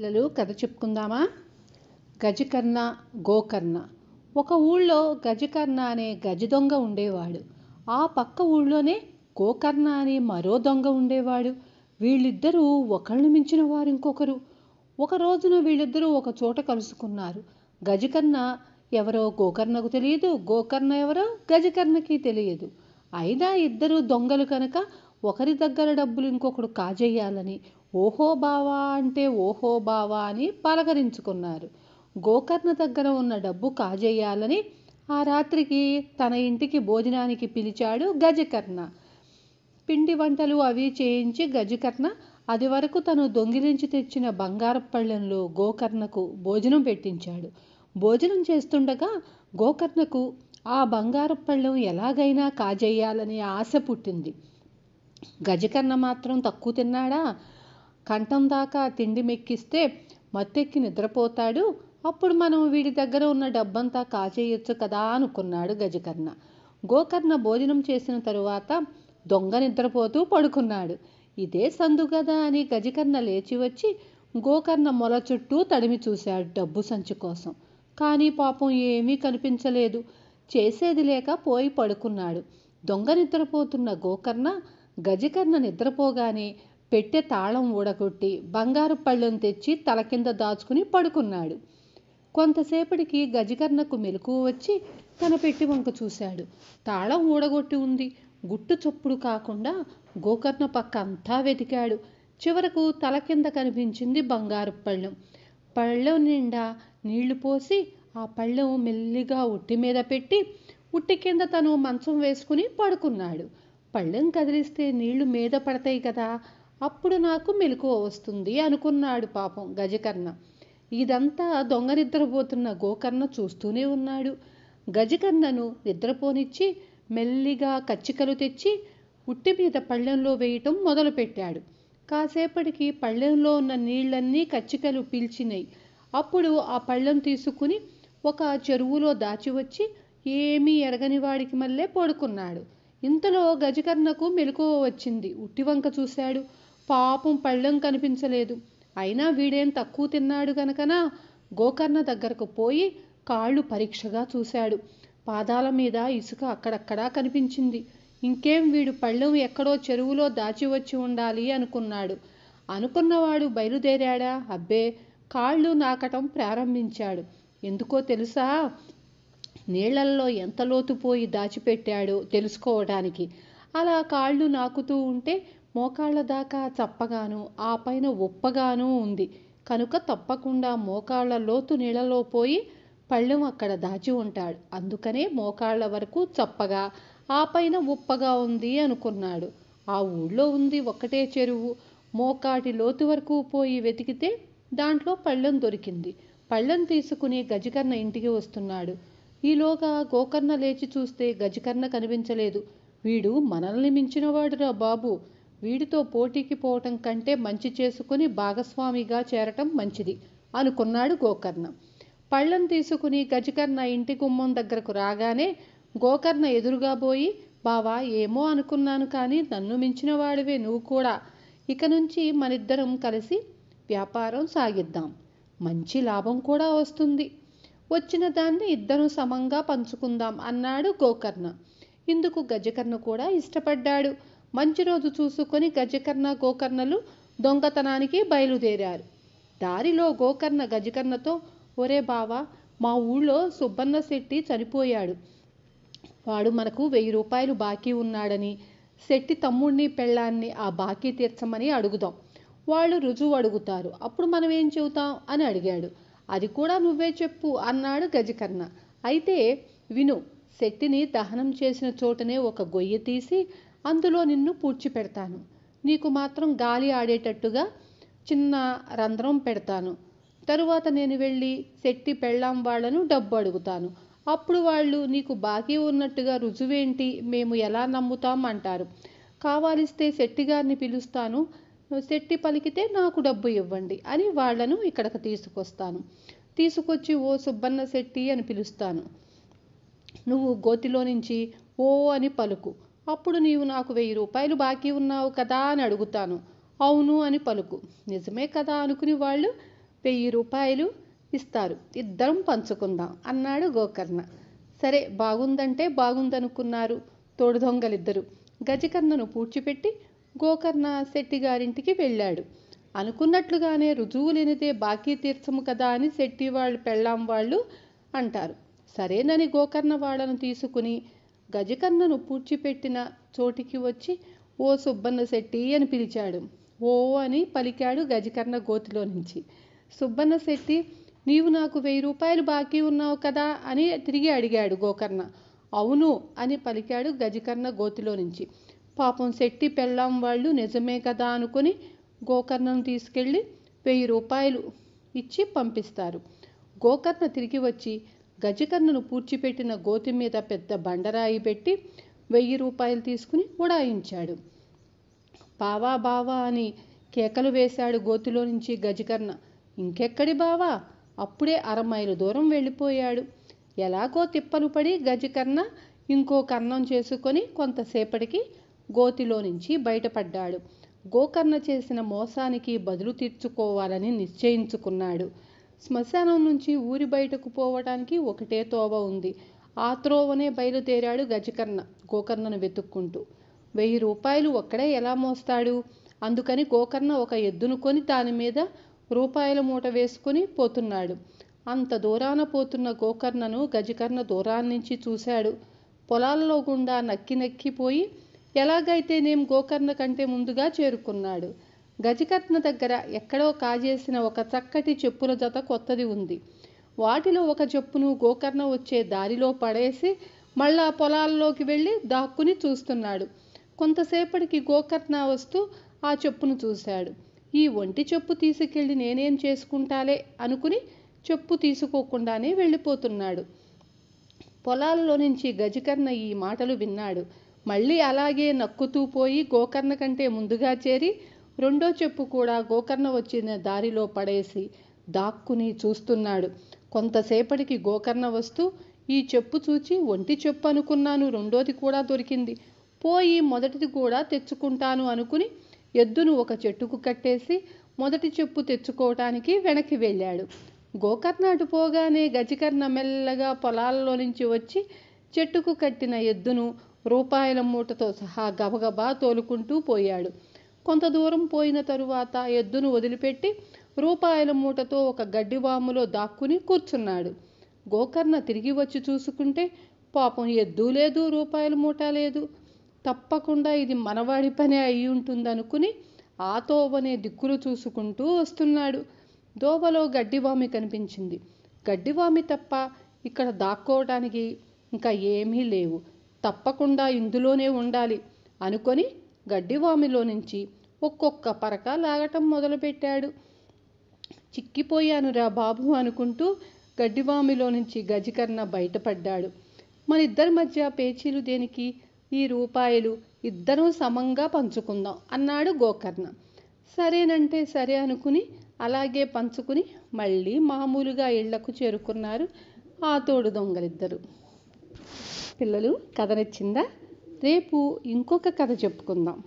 పిల్లలు కథ చెప్పుకుందామా గజకర్ణ గోకర్ణ ఒక ఊళ్ళో గజకర్ణ అనే గజ దొంగ ఉండేవాడు ఆ పక్క ఊళ్ళోనే గోకర్ణ అనే మరో దొంగ ఉండేవాడు వీళ్ళిద్దరూ ఒకళ్ళు మించిన వారు ఇంకొకరు ఒక రోజున వీళ్ళిద్దరూ ఒక చోట కలుసుకున్నారు గజకర్ణ ఎవరో గోకర్ణకు తెలియదు గోకర్ణ ఎవరో గజకర్ణకి తెలియదు అయినా ఇద్దరు దొంగలు కనుక ఒకరి దగ్గర డబ్బులు ఇంకొకడు కాజేయాలని ఓహో బావా అంటే ఓహో బావా అని పలకరించుకున్నారు గోకర్ణ దగ్గర ఉన్న డబ్బు కాజేయాలని ఆ రాత్రికి తన ఇంటికి భోజనానికి పిలిచాడు గజకర్ణ పిండి వంటలు అవి చేయించి గజకర్ణ అది వరకు తను దొంగిలించి తెచ్చిన బంగారపళ్ళెంలో గోకర్ణకు భోజనం పెట్టించాడు భోజనం చేస్తుండగా గోకర్ణకు ఆ బంగారపళ్ళెం ఎలాగైనా కాజేయాలని ఆశ పుట్టింది గజకర్ణ మాత్రం తక్కువ తిన్నాడా కంఠం దాకా తిండి మెక్కిస్తే మత్తెక్కి నిద్రపోతాడు అప్పుడు మనం వీడి దగ్గర ఉన్న డబ్బంతా కాచేయొచ్చు కదా అనుకున్నాడు గజకర్ణ గోకర్ణ భోజనం చేసిన తరువాత దొంగ నిద్రపోతూ పడుకున్నాడు ఇదే సందు కదా అని గజకర్ణ లేచి వచ్చి గోకర్ణ మొల చుట్టూ తడిమి చూశాడు డబ్బు సంచి కోసం కానీ పాపం ఏమీ కనిపించలేదు చేసేది లేక పోయి పడుకున్నాడు దొంగ నిద్రపోతున్న గోకర్ణ గజకర్ణ నిద్రపోగానే పెట్టె తాళం ఊడగొట్టి బంగారు పళ్ళను తెచ్చి తల కింద దాచుకుని పడుకున్నాడు కొంతసేపటికి గజకర్ణకు మెలకు వచ్చి తన పెట్టి వంక చూశాడు తాళం ఊడగొట్టి ఉంది గుట్టు చప్పుడు కాకుండా గోకర్ణ పక్క అంతా వెతికాడు చివరకు తల కింద కనిపించింది బంగారు పళ్ళెం పళ్ళెం నిండా నీళ్లు పోసి ఆ పళ్ళెం మెల్లిగా ఉట్టి మీద పెట్టి ఉట్టి కింద తను మంచం వేసుకుని పడుకున్నాడు పళ్ళెం కదిలిస్తే నీళ్లు మీద పడతాయి కదా అప్పుడు నాకు మెలకువ వస్తుంది అనుకున్నాడు పాపం గజకర్ణ ఇదంతా దొంగ నిద్రపోతున్న గోకర్ణ చూస్తూనే ఉన్నాడు గజకర్ణను నిద్రపోనిచ్చి మెల్లిగా కచ్చికలు తెచ్చి ఉట్టి మీద పళ్ళెంలో వేయటం మొదలుపెట్టాడు కాసేపటికి పళ్ళెంలో ఉన్న నీళ్లన్నీ కచ్చికలు పీల్చినాయి అప్పుడు ఆ పళ్ళెం తీసుకుని ఒక చెరువులో దాచివచ్చి ఏమీ ఎరగని వాడికి మళ్ళీ పడుకున్నాడు ఇంతలో గజకర్ణకు మెలకువ వచ్చింది ఉట్టివంక చూశాడు పాపం పళ్ళెం కనిపించలేదు అయినా వీడేం తక్కువ తిన్నాడు గనకనా గోకర్ణ దగ్గరకు పోయి కాళ్ళు పరీక్షగా చూశాడు పాదాల మీద ఇసుక అక్కడక్కడా కనిపించింది ఇంకేం వీడు పళ్ళెం ఎక్కడో చెరువులో దాచి వచ్చి ఉండాలి అనుకున్నాడు అనుకున్నవాడు బయలుదేరాడా అబ్బే కాళ్ళు నాకటం ప్రారంభించాడు ఎందుకో తెలుసా నీళ్లల్లో ఎంత లోతుపోయి దాచిపెట్టాడో తెలుసుకోవడానికి అలా కాళ్ళు నాకుతూ ఉంటే మోకాళ్ళ దాకా చప్పగాను ఆ పైన ఉప్పగాను ఉంది కనుక తప్పకుండా మోకాళ్ళ లోతు నీళ్ళలో పోయి పళ్ళెం అక్కడ దాచి ఉంటాడు అందుకనే మోకాళ్ళ వరకు చప్పగా ఆ పైన ఉప్పగా ఉంది అనుకున్నాడు ఆ ఊళ్ళో ఉంది ఒకటే చెరువు మోకాటి లోతు వరకు పోయి వెతికితే దాంట్లో పళ్ళెం దొరికింది పళ్ళెం తీసుకుని గజకర్ణ ఇంటికి వస్తున్నాడు ఈలోగా గోకర్ణ లేచి చూస్తే గజకర్ణ కనిపించలేదు వీడు మనల్ని మించినవాడురా బాబు వీడితో పోటీకి పోవటం కంటే మంచి చేసుకుని భాగస్వామిగా చేరటం మంచిది అనుకున్నాడు గోకర్ణ పళ్ళం తీసుకుని గజకర్ణ ఇంటి గుమ్మం దగ్గరకు రాగానే గోకర్ణ ఎదురుగా పోయి బావా ఏమో అనుకున్నాను కానీ నన్ను మించిన వాడివే నువ్వు కూడా ఇక నుంచి మనిద్దరం కలిసి వ్యాపారం సాగిద్దాం మంచి లాభం కూడా వస్తుంది వచ్చిన దాన్ని ఇద్దరం సమంగా పంచుకుందాం అన్నాడు గోకర్ణ ఇందుకు గజకర్ణ కూడా ఇష్టపడ్డాడు మంచి రోజు చూసుకొని గజకర్ణ గోకర్ణలు దొంగతనానికి బయలుదేరారు దారిలో గోకర్ణ గజకర్ణతో ఒరే బావా మా ఊళ్ళో సుబ్బన్న శెట్టి చనిపోయాడు వాడు మనకు వెయ్యి రూపాయలు బాకీ ఉన్నాడని శెట్టి తమ్ముడిని పెళ్ళాన్ని ఆ బాకీ తీర్చమని అడుగుదాం వాళ్ళు రుజువు అడుగుతారు అప్పుడు మనం ఏం చెబుతాం అని అడిగాడు అది కూడా నువ్వే చెప్పు అన్నాడు గజకర్ణ అయితే విను శెట్టిని దహనం చేసిన చోటనే ఒక గొయ్య తీసి అందులో నిన్ను పూడ్చి పెడతాను నీకు మాత్రం గాలి ఆడేటట్టుగా చిన్న రంధ్రం పెడతాను తరువాత నేను వెళ్ళి శెట్టి పెళ్ళాం వాళ్లను డబ్బు అడుగుతాను అప్పుడు వాళ్ళు నీకు బాకీ ఉన్నట్టుగా రుజువేంటి మేము ఎలా నమ్ముతాం అంటారు కావాలిస్తే శెట్టిగారిని పిలుస్తాను శెట్టి పలికితే నాకు డబ్బు ఇవ్వండి అని వాళ్లను ఇక్కడికి తీసుకొస్తాను తీసుకొచ్చి ఓ సుబ్బన్న శెట్టి అని పిలుస్తాను నువ్వు గోతిలో నుంచి ఓ అని పలుకు అప్పుడు నీవు నాకు వెయ్యి రూపాయలు బాకీ ఉన్నావు కదా అని అడుగుతాను అవును అని పలుకు నిజమే కదా అనుకుని వాళ్ళు వెయ్యి రూపాయలు ఇస్తారు ఇద్దరం పంచుకుందాం అన్నాడు గోకర్ణ సరే బాగుందంటే బాగుందనుకున్నారు తోడు దొంగలిద్దరు గజకర్ణను పూడ్చిపెట్టి గోకర్ణ శెట్టి గారింటికి వెళ్ళాడు అనుకున్నట్లుగానే రుజువు లేనిదే బాకీ తీర్చము కదా అని శెట్టి వాళ్ళు పెళ్ళాం వాళ్ళు అంటారు సరేనని గోకర్ణ వాళ్ళను తీసుకుని గజకన్నను పూడ్చిపెట్టిన చోటికి వచ్చి ఓ సుబ్బన్న శెట్టి అని పిలిచాడు ఓ అని పలికాడు గజకర్ణ గోతిలో నుంచి సుబ్బన్న శెట్టి నీవు నాకు వెయ్యి రూపాయలు బాకీ ఉన్నావు కదా అని తిరిగి అడిగాడు గోకర్ణ అవును అని పలికాడు గజకర్ణ గోతిలో నుంచి పాపం శెట్టి పెళ్ళాం వాళ్ళు నిజమే కదా అనుకుని గోకర్ణను తీసుకెళ్ళి వెయ్యి రూపాయలు ఇచ్చి పంపిస్తారు గోకర్ణ తిరిగి వచ్చి గజకర్ణను పూడ్చిపెట్టిన గోతి మీద పెద్ద బండరాయి పెట్టి వెయ్యి రూపాయలు తీసుకుని ఉడాయించాడు బావా బావా అని కేకలు వేశాడు గోతిలో నుంచి గజకర్ణ ఇంకెక్కడి బావా అప్పుడే అరమైలు దూరం వెళ్ళిపోయాడు ఎలాగో తిప్పలు పడి గజకర్ణ ఇంకో కర్ణం చేసుకొని కొంతసేపటికి గోతిలో నుంచి బయటపడ్డాడు గోకర్ణ చేసిన మోసానికి బదులు తీర్చుకోవాలని నిశ్చయించుకున్నాడు శ్మశానం నుంచి ఊరి బయటకు పోవటానికి ఒకటే తోవ ఉంది ఆ త్రోవనే బయలుదేరాడు గజకర్ణ గోకర్ణను వెతుక్కుంటూ వెయ్యి రూపాయలు ఒక్కడే ఎలా మోస్తాడు అందుకని గోకర్ణ ఒక ఎద్దును కొని దాని మీద రూపాయల మూట వేసుకుని పోతున్నాడు అంత దూరాన పోతున్న గోకర్ణను గజకర్ణ దూరాన్నించి చూశాడు పొలాల్లో గుండా నక్కి నక్కిపోయి ఎలాగైతేనేం గోకర్ణ కంటే ముందుగా చేరుకున్నాడు గజకత్న దగ్గర ఎక్కడో కాజేసిన ఒక చక్కటి చెప్పుల జత కొత్తది ఉంది వాటిలో ఒక చెప్పును గోకర్ణ వచ్చే దారిలో పడేసి మళ్ళా పొలాల్లోకి వెళ్ళి దాక్కుని చూస్తున్నాడు కొంతసేపటికి గోకర్ణ వస్తూ ఆ చెప్పును చూశాడు ఈ ఒంటి చెప్పు తీసుకెళ్ళి నేనేం చేసుకుంటాలే అనుకుని చెప్పు తీసుకోకుండానే వెళ్ళిపోతున్నాడు పొలాల్లో నుంచి గజకర్ణ ఈ మాటలు విన్నాడు మళ్ళీ అలాగే నక్కుతూ పోయి గోకర్ణ కంటే ముందుగా చేరి రెండో చెప్పు కూడా గోకర్ణ వచ్చిన దారిలో పడేసి దాక్కుని చూస్తున్నాడు కొంతసేపటికి గోకర్ణ వస్తూ ఈ చెప్పు చూచి ఒంటి చెప్పు అనుకున్నాను రెండోది కూడా దొరికింది పోయి మొదటిది కూడా తెచ్చుకుంటాను అనుకుని ఎద్దును ఒక చెట్టుకు కట్టేసి మొదటి చెప్పు తెచ్చుకోవటానికి వెనక్కి వెళ్ళాడు గోకర్ణ అటుపోగానే గజకర్ణ మెల్లగా పొలాల్లో నుంచి వచ్చి చెట్టుకు కట్టిన ఎద్దును రూపాయల మూటతో సహా గబగబా తోలుకుంటూ పోయాడు కొంత దూరం పోయిన తరువాత ఎద్దును వదిలిపెట్టి రూపాయల మూటతో ఒక గడ్డివాములో దాక్కుని కూర్చున్నాడు గోకర్ణ తిరిగి వచ్చి చూసుకుంటే పాపం ఎద్దు లేదు రూపాయల మూట లేదు తప్పకుండా ఇది మనవాడి పనే అయి ఉంటుందనుకుని ఆ తోవనే దిక్కులు చూసుకుంటూ వస్తున్నాడు దోవలో గడ్డివామి కనిపించింది గడ్డివామి తప్ప ఇక్కడ దాక్కోవడానికి ఇంకా ఏమీ లేవు తప్పకుండా ఇందులోనే ఉండాలి అనుకొని గడ్డివామిలో నుంచి ఒక్కొక్క పరక లాగటం మొదలుపెట్టాడు చిక్కిపోయానురా బాబు అనుకుంటూ గడ్డివామిలో నుంచి గజికర్ణ బయటపడ్డాడు మన ఇద్దరి మధ్య పేచీలు దేనికి ఈ రూపాయలు ఇద్దరం సమంగా పంచుకుందాం అన్నాడు గోకర్ణ సరేనంటే సరే అనుకుని అలాగే పంచుకుని మళ్ళీ మామూలుగా ఇళ్లకు చేరుకున్నారు ఆ తోడు దొంగలిద్దరు పిల్లలు కథ నచ్చిందా రేపు ఇంకొక కథ చెప్పుకుందాం